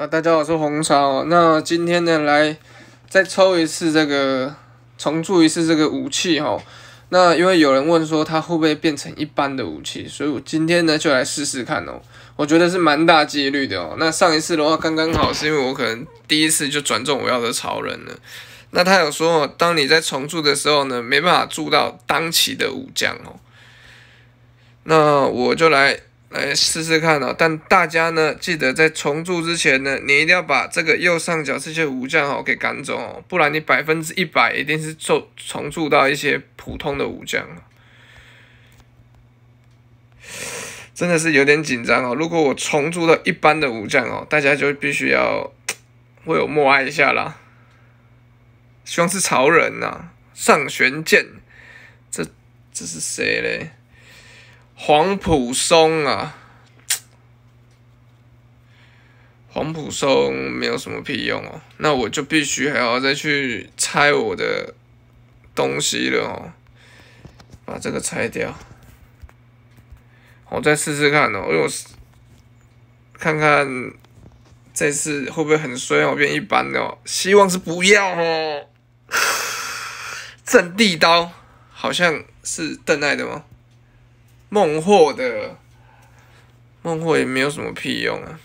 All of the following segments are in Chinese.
啊，大家好，我是红超。那今天呢，来再抽一次这个，重铸一次这个武器哈。那因为有人问说它会不会变成一般的武器，所以我今天呢就来试试看哦。我觉得是蛮大几率的哦。那上一次的话刚刚好，是因为我可能第一次就转中我要的潮人了。那他有说，当你在重铸的时候呢，没办法铸到当期的武将哦。那我就来。来试试看哦，但大家呢，记得在重铸之前呢，你一定要把这个右上角这些武将哦给赶走哦，不然你百分之一百一定是重重铸到一些普通的武将哦。真的是有点紧张哦，如果我重铸到一般的武将哦，大家就必须要为我默哀一下啦。希望是潮人呐，上玄剑，这这是谁嘞？黄浦松啊，黄浦松没有什么屁用哦，那我就必须还要再去拆我的东西了哦，把这个拆掉，我再试试看哦，因为我看看这次会不会很衰，哦，变一般哦，希望是不要哦。阵 地刀好像是邓艾的吗？孟获的孟获也没有什么屁用啊！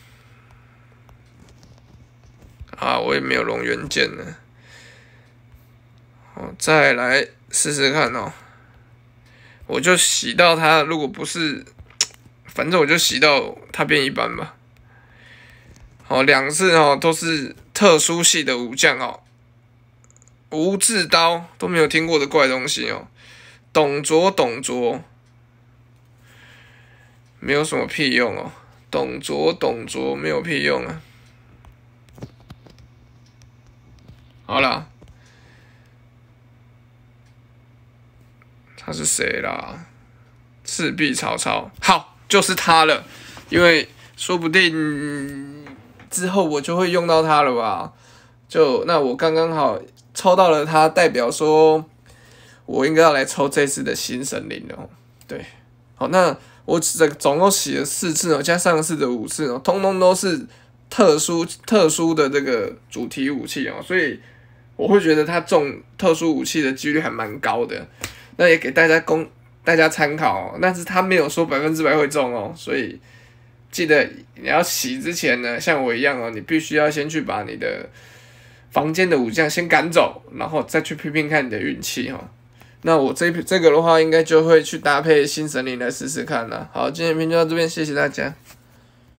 啊，我也没有龙元剑呢。好，再来试试看哦。我就洗到他，如果不是，反正我就洗到他变一般吧。好，两次哦，都是特殊系的武将哦。无字刀都没有听过的怪东西哦。董卓，董卓。没有什么屁用哦，董卓，董卓没有屁用啊。好啦，他是谁啦？赤壁曹操，好，就是他了。因为说不定之后我就会用到他了吧？就那我刚刚好抽到了他，代表说我应该要来抽这次的新神灵哦。对，好那。我这在，总共洗了四次哦，加上次的五次哦，通通都是特殊特殊的这个主题武器哦，所以我会觉得它中特殊武器的几率还蛮高的。那也给大家供大家参考，但是他没有说百分之百会中哦，所以记得你要洗之前呢，像我一样哦，你必须要先去把你的房间的武将先赶走，然后再去拼拼看你的运气哦。那我这这个的话，应该就会去搭配新神灵来试试看了。好，今天影片就到这边，谢谢大家。